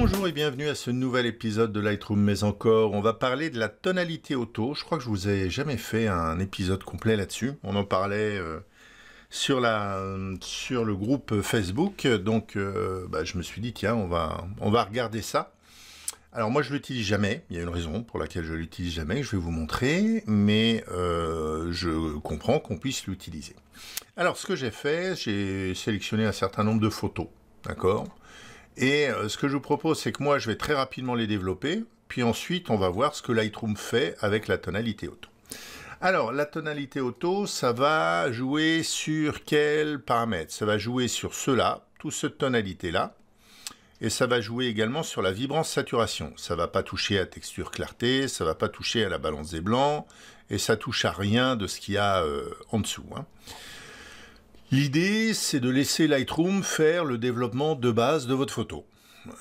Bonjour et bienvenue à ce nouvel épisode de Lightroom mais encore. On va parler de la tonalité auto. Je crois que je vous ai jamais fait un épisode complet là-dessus. On en parlait euh, sur, la, sur le groupe Facebook. Donc euh, bah, je me suis dit tiens on va, on va regarder ça. Alors moi je ne l'utilise jamais, il y a une raison pour laquelle je ne l'utilise jamais, je vais vous montrer, mais euh, je comprends qu'on puisse l'utiliser. Alors ce que j'ai fait, j'ai sélectionné un certain nombre de photos, d'accord et euh, ce que je vous propose, c'est que moi, je vais très rapidement les développer, puis ensuite, on va voir ce que Lightroom fait avec la tonalité auto. Alors, la tonalité auto, ça va jouer sur quel paramètres Ça va jouer sur cela, tout cette tonalité-là, et ça va jouer également sur la vibrance saturation. Ça va pas toucher à texture clarté, ça va pas toucher à la balance des blancs, et ça touche à rien de ce qu'il y a euh, en dessous. Hein. L'idée, c'est de laisser Lightroom faire le développement de base de votre photo.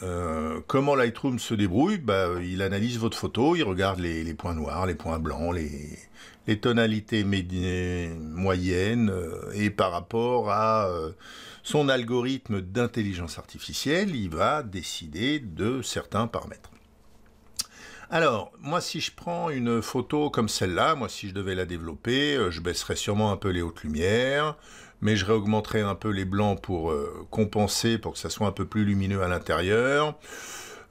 Euh, comment Lightroom se débrouille bah, Il analyse votre photo, il regarde les, points noirs, les points blancs, les, tonalités moyennes euh, et par rapport à euh, son algorithme d'intelligence artificielle, il va décider de certains paramètres. Alors, moi, si je prends une photo comme celle-là, moi, si je devais la développer, je baisserais sûrement un peu les hautes lumières, mais je réaugmenterai un peu les blancs pour euh, compenser, pour que ça soit un peu plus lumineux à l'intérieur.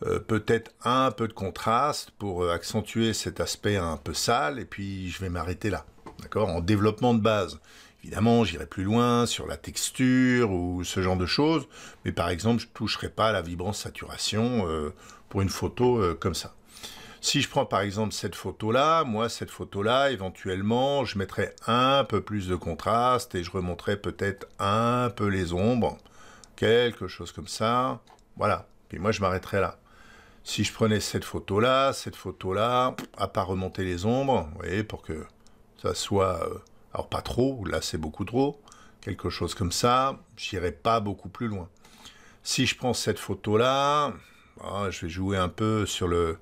Euh, peut-être un peu de contraste pour euh, accentuer cet aspect un peu sale, et puis je vais m'arrêter là, d'accord En développement de base. Évidemment, j'irai plus loin sur la texture ou ce genre de choses, mais par exemple, je toucherai pas à la vibrance saturation pour une photo comme ça. Si je prends par exemple cette photo-là, moi cette photo-là, éventuellement, je mettrais un peu plus de contraste et je remonterais peut-être un peu les ombres, quelque chose comme ça. Voilà. Puis moi je m'arrêterais là. Si je prenais cette photo-là, cette photo-là, à part remonter les ombres, vous voyez, pour que ça soit... Euh, alors pas trop, là c'est beaucoup trop, quelque chose comme ça, j'irai pas beaucoup plus loin. Si je prends cette photo-là, ah, je vais jouer un peu sur le,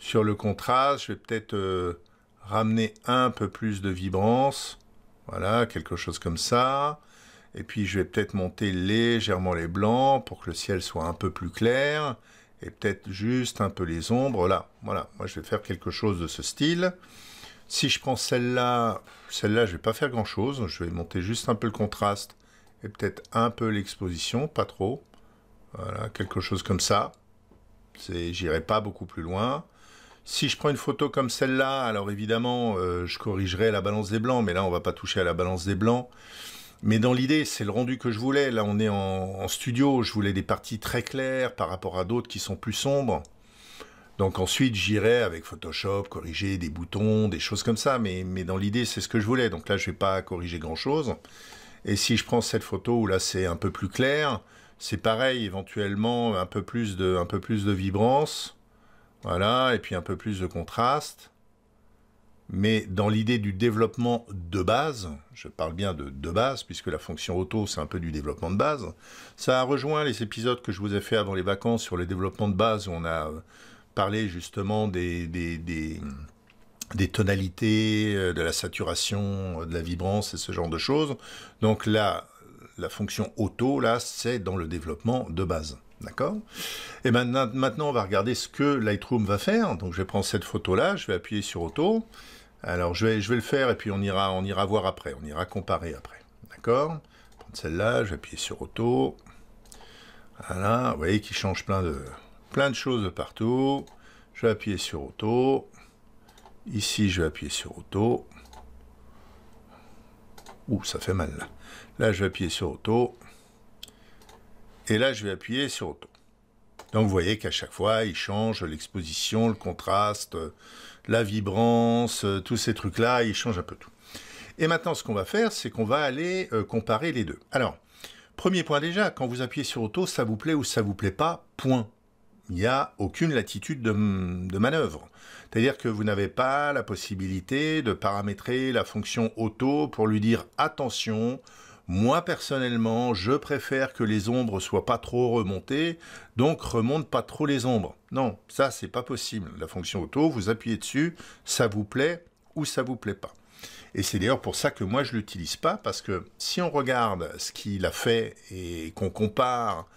sur le contraste, je vais peut-être euh, ramener un peu plus de vibrance. Voilà, quelque chose comme ça. Et puis je vais peut-être monter légèrement les blancs pour que le ciel soit un peu plus clair. Et peut-être juste un peu les ombres. Là, voilà, moi je vais faire quelque chose de ce style. Si je prends celle-là, celle-là je vais pas faire grand-chose. Je vais monter juste un peu le contraste et peut-être un peu l'exposition, pas trop. Voilà, quelque chose comme ça. J'irai pas beaucoup plus loin. Si je prends une photo comme celle-là, alors évidemment, euh, je corrigerai la balance des blancs, mais là, on va pas toucher à la balance des blancs. Mais dans l'idée, c'est le rendu que je voulais. Là, on est en, studio. Je voulais des parties très claires par rapport à d'autres qui sont plus sombres. Donc ensuite, j'irai avec Photoshop corriger des boutons, des choses comme ça. Mais, dans l'idée, c'est ce que je voulais. Donc là, je vais pas corriger grand-chose. Et si je prends cette photo où là, c'est un peu plus clair, c'est pareil, éventuellement un peu plus de, un peu plus de vibrance. Voilà, et puis un peu plus de contraste. Mais dans l'idée du développement de base, je parle bien de, de base, puisque la fonction auto, c'est un peu du développement de base, ça a rejoint les épisodes que je vous ai fait avant les vacances sur le développement de base, où on a euh, parlé justement des, des, des, des tonalités, euh, de la saturation, euh, de la vibrance et ce genre de choses. Donc là, la fonction auto, là, c'est dans le développement de base. D'accord Et maintenant, maintenant, on va regarder ce que Lightroom va faire. Donc, je vais prendre cette photo-là, je vais appuyer sur Auto. Alors, je vais, je vais le faire et puis on ira, on ira voir après, on ira comparer après. D'accord Prendre celle-là, je vais appuyer sur Auto. Voilà, vous voyez qu'il change plein de, plein de choses partout. Je vais appuyer sur Auto. Ici, je vais appuyer sur Auto. Ouh, ça fait mal là. Là, je vais appuyer sur Auto. Et là, je vais appuyer sur Auto. Donc vous voyez qu'à chaque fois, il change l'exposition, le contraste, la vibrance, euh, tous ces trucs-là, il change un peu tout. Et maintenant, ce qu'on va faire, c'est qu'on va aller euh, comparer les deux. Alors, premier point déjà, quand vous appuyez sur Auto, ça vous plaît ou ça vous plaît pas, point. Il n'y a aucune latitude de, de manœuvre. C'est-à-dire que vous n'avez pas la possibilité de paramétrer la fonction Auto pour lui dire attention, moi personnellement, je préfère que les ombres soient pas trop remontées, donc remonte pas trop les ombres. Non, ça c'est pas possible. La fonction auto, vous appuyez dessus, ça vous plaît ou ça vous plaît pas. Et c'est d'ailleurs pour ça que moi je l'utilise pas parce que si on regarde ce qu'il a fait et qu'on compare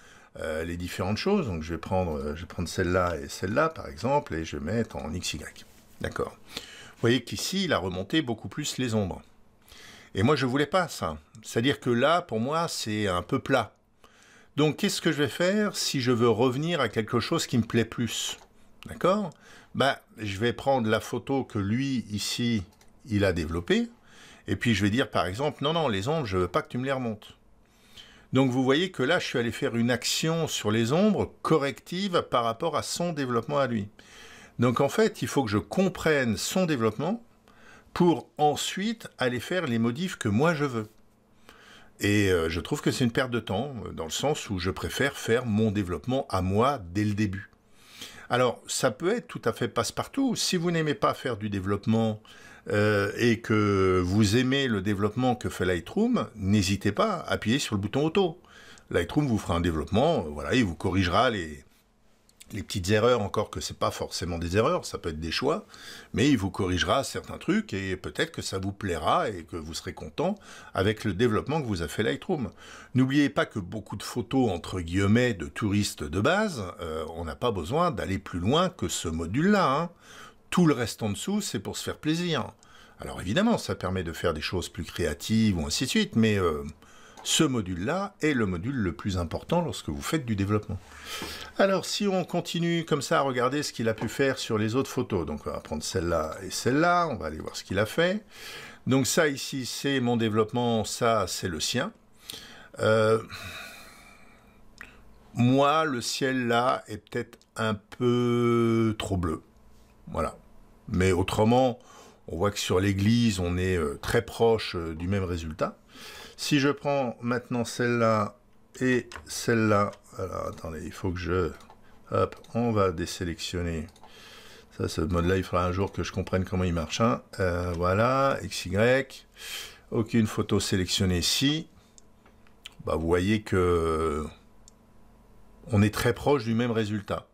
euh, les différentes choses, donc je vais prendre, euh, je vais prendre celle-là et celle-là par exemple et je vais mettre en XY. D'accord. Vous voyez qu'ici il a remonté beaucoup plus les ombres. Et moi, je voulais pas ça. C'est-à-dire que là, pour moi, c'est un peu plat. Donc, qu'est-ce que je vais faire si je veux revenir à quelque chose qui me plaît plus D'accord bah, Je vais prendre la photo que lui, ici, il a développée. Et puis, je vais dire, par exemple, non, non, les ombres, je veux pas que tu me les remontes. Donc, vous voyez que là, je suis allé faire une action sur les ombres corrective par rapport à son développement à lui. Donc, en fait, il faut que je comprenne son développement pour ensuite aller faire les modifs que moi je veux. Et euh, je trouve que c'est une perte de temps, euh, dans le sens où je préfère faire mon développement à moi dès le début. Alors, ça peut être tout à fait passe-partout. Si vous n'aimez pas faire du développement euh, et que vous aimez le développement que fait Lightroom, n'hésitez pas à appuyer sur le bouton auto. Lightroom vous fera un développement, voilà, il vous corrigera les, les petites erreurs, encore que c'est pas forcément des erreurs, ça peut être des choix, mais il vous corrigera certains trucs et peut-être que ça vous plaira et que vous serez content avec le développement que vous a fait Lightroom. N'oubliez pas que beaucoup de photos, entre guillemets, de touristes de base, euh, on n'a pas besoin d'aller plus loin que ce module-là. Hein. Tout le reste en dessous, c'est pour se faire plaisir. Alors évidemment, ça permet de faire des choses plus créatives ou ainsi de suite, mais euh, ce module-là est le module le plus important lorsque vous faites du développement. Alors, si on continue comme ça à regarder ce qu'il a pu faire sur les autres photos, donc on va prendre celle-là et celle-là, on va aller voir ce qu'il a fait. Donc ça ici, c'est mon développement, ça, c'est le sien. Euh, moi, le ciel là est peut-être un peu trop bleu. Voilà. Mais autrement, on voit que sur l'église, on est euh, très proche euh, du même résultat. Si je prends maintenant celle-là et celle-là, alors attendez, il faut que je... Hop, on va désélectionner. Ça, ce mode-là, il faudra un jour que je comprenne comment il marche. Hein. Euh, voilà, XY. Aucune photo sélectionnée ici. Bah, vous voyez que on est très proche du même résultat.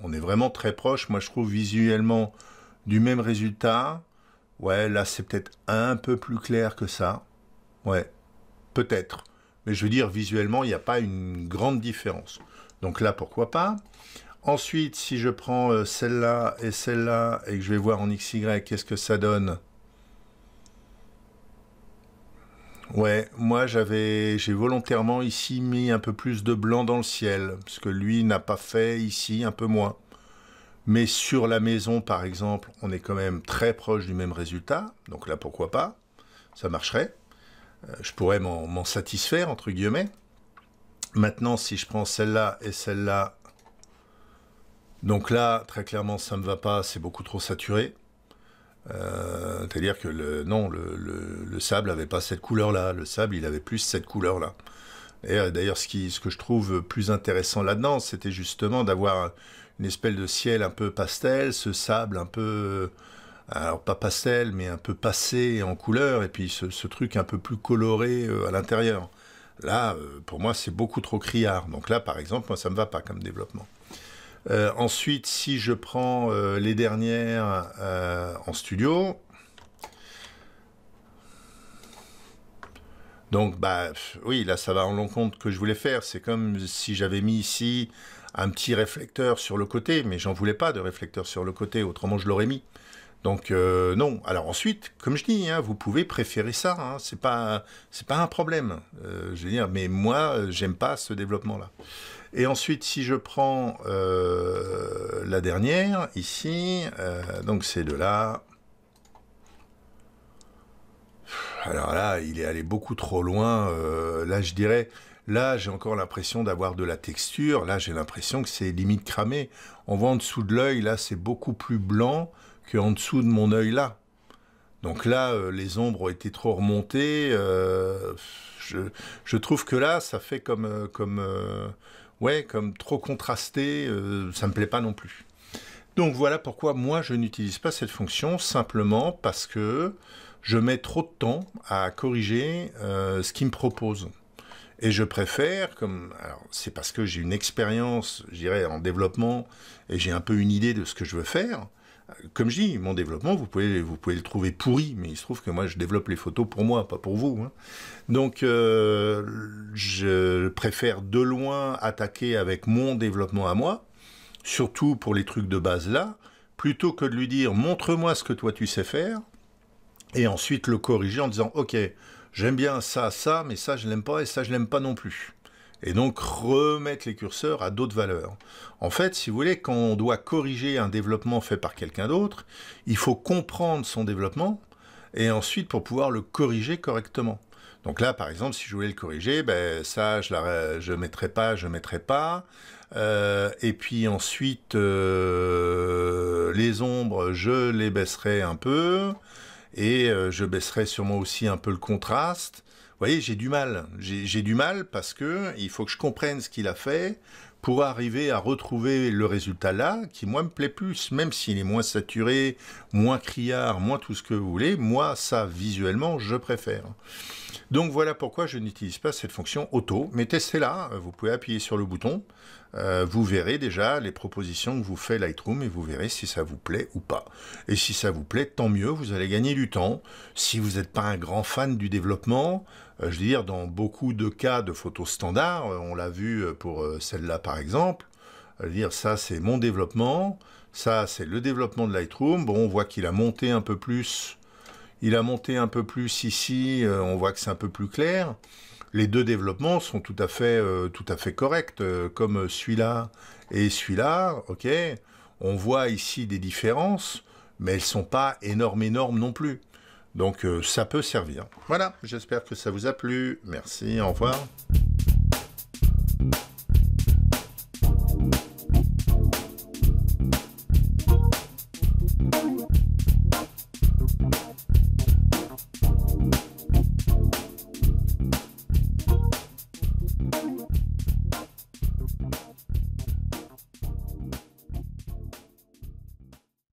On est vraiment très proche, moi je trouve visuellement du même résultat. Ouais, là c'est peut-être un peu plus clair que ça. Ouais, Peut-être. Mais je veux dire, visuellement, il n'y a pas une grande différence. Donc là, pourquoi pas Ensuite, si je prends euh, celle-là et celle-là et que je vais voir en XY, qu'est-ce que ça donne Ouais, moi j'avais, j'ai volontairement ici mis un peu plus de blanc dans le ciel, parce que lui n'a pas fait ici un peu moins. Mais sur la maison, par exemple, on est quand même très proche du même résultat, donc là pourquoi pas, ça marcherait. Euh, je pourrais m'en satisfaire, entre guillemets. Maintenant, si je prends celle-là et celle-là, donc là, très clairement, ça ne me va pas, c'est beaucoup trop saturé. Euh, c'est-à-dire que le, non, le, sable n'avait pas cette couleur-là, le sable, il avait plus cette couleur-là. Et euh, d'ailleurs, ce que je trouve plus intéressant là-dedans, c'était justement d'avoir une espèce de ciel un peu pastel, ce sable un peu alors pas pastel, mais un peu passé en couleur, et puis ce, truc un peu plus coloré euh, à l'intérieur. Là, euh, pour moi, c'est beaucoup trop criard. Donc là, par exemple, moi, ça me va pas comme développement. Euh, ensuite, si je prends les dernières en studio, donc bah oui, là ça va en compte que je voulais faire. C'est comme si j'avais mis ici un petit réflecteur sur le côté, mais j'en voulais pas de réflecteur sur le côté, autrement je l'aurais mis. Donc euh, non. Alors ensuite, comme je dis, hein, vous pouvez préférer ça. Hein. ce c'est pas un problème. Euh, je veux dire, mais moi, j'aime pas ce développement-là. Et ensuite, si je prends euh, la dernière ici, donc c'est de là. Alors là, il est allé beaucoup trop loin. là, je dirais. Là, j'ai encore l'impression d'avoir de la texture. Là, j'ai l'impression que c'est limite cramé. On voit en dessous de l'œil, là, c'est beaucoup plus blanc qu'en dessous de mon œil là. Donc là, euh, les ombres ont été trop remontées. Euh, je, trouve que là, ça fait comme, euh, comme, ouais, comme trop contrasté. ça me plaît pas non plus. Donc voilà pourquoi moi, je n'utilise pas cette fonction, simplement parce que je mets trop de temps à corriger ce qu'il me propose. Et je préfère, comme c'est parce que j'ai une expérience, je dirais, en développement, et j'ai un peu une idée de ce que je veux faire, comme je dis, mon développement, vous pouvez, vous pouvez le trouver pourri, mais il se trouve que moi, je développe les photos pour moi, pas pour vous. Hein. Donc, euh, je préfère de loin attaquer avec mon développement à moi, surtout pour les trucs de base là, plutôt que de lui dire montre-moi ce que toi tu sais faire, et ensuite le corriger en disant ok, j'aime bien ça, ça, mais ça je l'aime pas et ça je l'aime pas non plus et donc remettre les curseurs à d'autres valeurs. En fait, si vous voulez, quand on doit corriger un développement fait par quelqu'un d'autre, il faut comprendre son développement et ensuite pour pouvoir le corriger correctement. Donc là, par exemple, si je voulais le corriger, ben, ça, je ne mettrais mettrai pas, je ne mettrai pas. Euh, et puis ensuite, euh, les ombres, je les baisserai un peu. Et euh, je baisserai sûrement aussi un peu le contraste. « Vous voyez, j'ai du mal. J'ai du mal parce que il faut que je comprenne ce qu'il a fait pour arriver à retrouver le résultat là, qui moi me plaît plus, même s'il est moins saturé, moins criard, moins tout ce que vous voulez, moi ça visuellement je préfère. Donc voilà pourquoi je n'utilise pas cette fonction auto, mais testez-la, vous pouvez appuyer sur le bouton, euh, vous verrez déjà les propositions que vous fait Lightroom et vous verrez si ça vous plaît ou pas. Et si ça vous plaît, tant mieux, vous allez gagner du temps. Si vous n'êtes pas un grand fan du développement, euh, je veux dire, dans beaucoup de cas de photos standards, euh, on l'a vu euh, pour celle-là par exemple, dire ça c'est mon développement, ça c'est le développement de Lightroom. Bon, on voit qu'il a monté un peu plus, il a monté un peu plus ici, on voit que c'est un peu plus clair. Les deux développements sont tout à fait, corrects, comme celui-là et celui-là, ok. On voit ici des différences, mais elles sont pas énormes, énormes non plus. Donc euh, ça peut servir. Voilà, j'espère que ça vous a plu. Merci, au revoir.